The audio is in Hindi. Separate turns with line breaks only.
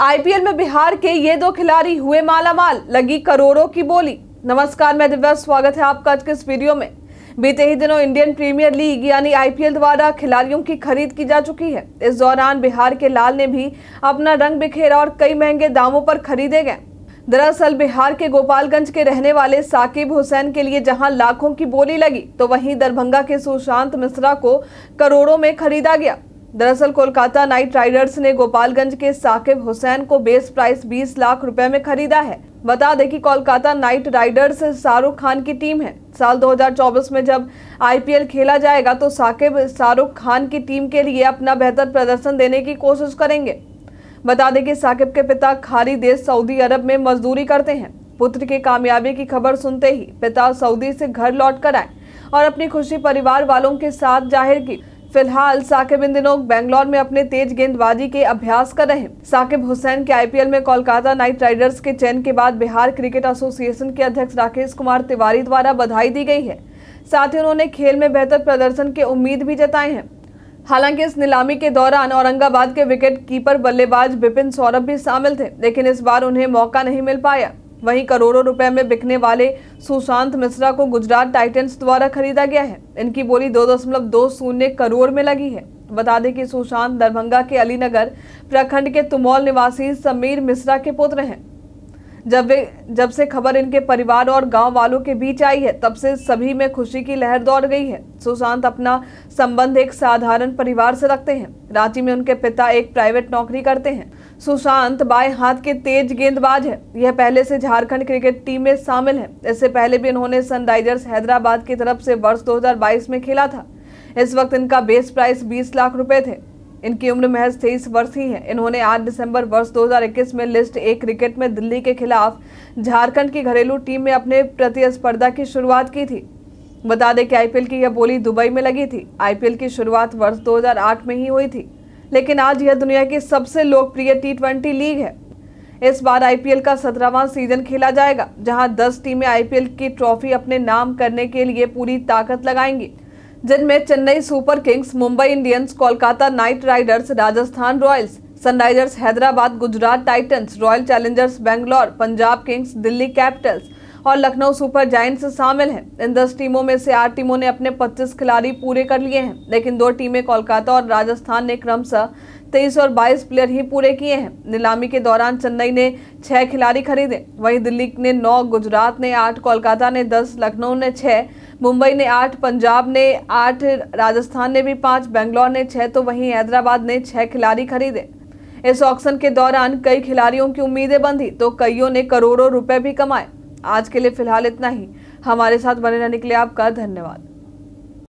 आईपीएल में बिहार के ये दो खिलाड़ी हुए मालामाल लगी करोड़ों की बोली नमस्कार मैं दिव्या स्वागत है आपका आज के इस वीडियो में बीते ही दिनों इंडियन प्रीमियर लीग यानी आईपीएल द्वारा खिलाड़ियों की खरीद की जा चुकी है इस दौरान बिहार के लाल ने भी अपना रंग बिखेरा और कई महंगे दामों पर खरीदे गए दरअसल बिहार के गोपालगंज के रहने वाले साकिब हुसैन के लिए जहां लाखों की बोली लगी तो वहीं दरभंगा के सुशांत मिश्रा को करोड़ों में खरीदा गया दरअसल कोलकाता नाइट राइडर्स ने गोपालगंज के साकिब हुसैन को बेस प्राइस 20 लाख रुपए में खरीदा है बता दें कि कोलकाता नाइट राइडर्स शाहरुख खान की टीम है साल 2024 में जब आईपीएल खेला जाएगा तो साकिब शाहरुख खान की टीम के लिए अपना बेहतर प्रदर्शन देने की कोशिश करेंगे बता दें कि साकिब के पिता खारी देश सऊदी अरब में मजदूरी करते हैं पुत्र की कामयाबी की खबर सुनते ही पिता सऊदी से घर लौट कर आए और अपनी खुशी परिवार वालों के साथ जाहिर की फिलहाल साकिब इन दिनों बेंगलोर में अपने तेज गेंदबाजी के अभ्यास कर रहे हैं साकिब हुसैन के आईपीएल में कोलकाता नाइट राइडर्स के चयन के बाद बिहार क्रिकेट एसोसिएशन के अध्यक्ष राकेश कुमार तिवारी द्वारा बधाई दी गई है साथ ही उन्होंने खेल में बेहतर प्रदर्शन के उम्मीद भी जताए हैं हालांकि इस नीलामी के दौरान औरंगाबाद के विकेट कीपर बल्लेबाज बिपिन सौरभ भी शामिल थे लेकिन इस बार उन्हें मौका नहीं मिल पाया वहीं करोड़ों रुपए में बिकने वाले सुशांत मिश्रा को गुजरात टाइटन्स द्वारा खरीदा गया है इनकी बोली दो दशमलव दो शून्य करोड़ में लगी है बता दें कि सुशांत दरभंगा के अलीनगर प्रखंड के तुमौल निवासी समीर मिश्रा के पुत्र हैं जब जब से खबर इनके परिवार और गांव वालों के बीच आई है तब से सभी में खुशी की लहर दौड़ गई है सुशांत अपना संबंध एक साधारण परिवार से रखते हैं रांची में उनके पिता एक प्राइवेट नौकरी करते हैं सुशांत बाएं हाथ के तेज गेंदबाज है यह पहले से झारखंड क्रिकेट टीम में शामिल है इससे पहले भी उन्होंने सनराइजर्स हैदराबाद की तरफ से वर्ष 2022 में खेला था इस वक्त इनका बेस प्राइस 20 लाख रुपए थे इनकी उम्र महज तेईस वर्ष ही है इन्होंने 8 दिसंबर वर्ष 2021 में लिस्ट एक क्रिकेट में दिल्ली के खिलाफ झारखंड की घरेलू टीम में अपने प्रतिस्पर्धा की शुरुआत की थी बता दें कि आईपीएल की यह बोली दुबई में लगी थी आईपीएल की शुरुआत वर्ष 2008 में ही हुई थी लेकिन आज यह दुनिया की सबसे लोकप्रिय टी लीग है इस बार आई का सत्रहवां सीजन खेला जाएगा जहाँ दस टीमें आईपीएल की ट्रॉफी अपने नाम करने के लिए पूरी ताकत लगाएंगी जिनमें Chennai Super Kings Mumbai Indians Kolkata Knight Riders Rajasthan Royals Sunrisers Hyderabad Gujarat Titans Royal Challengers Bangalore Punjab Kings Delhi Capitals और लखनऊ सुपर जायंट्स शामिल हैं इन दस टीमों में से आठ टीमों ने अपने 25 खिलाड़ी पूरे कर लिए हैं लेकिन दो टीमें कोलकाता और राजस्थान ने क्रमशः तेईस और बाईस प्लेयर ही पूरे किए हैं नीलामी के दौरान चेन्नई ने छः खिलाड़ी खरीदे वहीं दिल्ली ने नौ गुजरात ने आठ कोलकाता ने दस लखनऊ ने छः मुंबई ने आठ पंजाब ने आठ राजस्थान ने भी पाँच बेंगलोर ने छह तो वहीं हैदराबाद ने छः खिलाड़ी खरीदे इस ऑक्शन के दौरान कई खिलाड़ियों की उम्मीदें बंधी तो कईयों ने करोड़ों रुपए भी कमाए आज के लिए फिलहाल इतना ही हमारे साथ बने रहने के लिए आपका धन्यवाद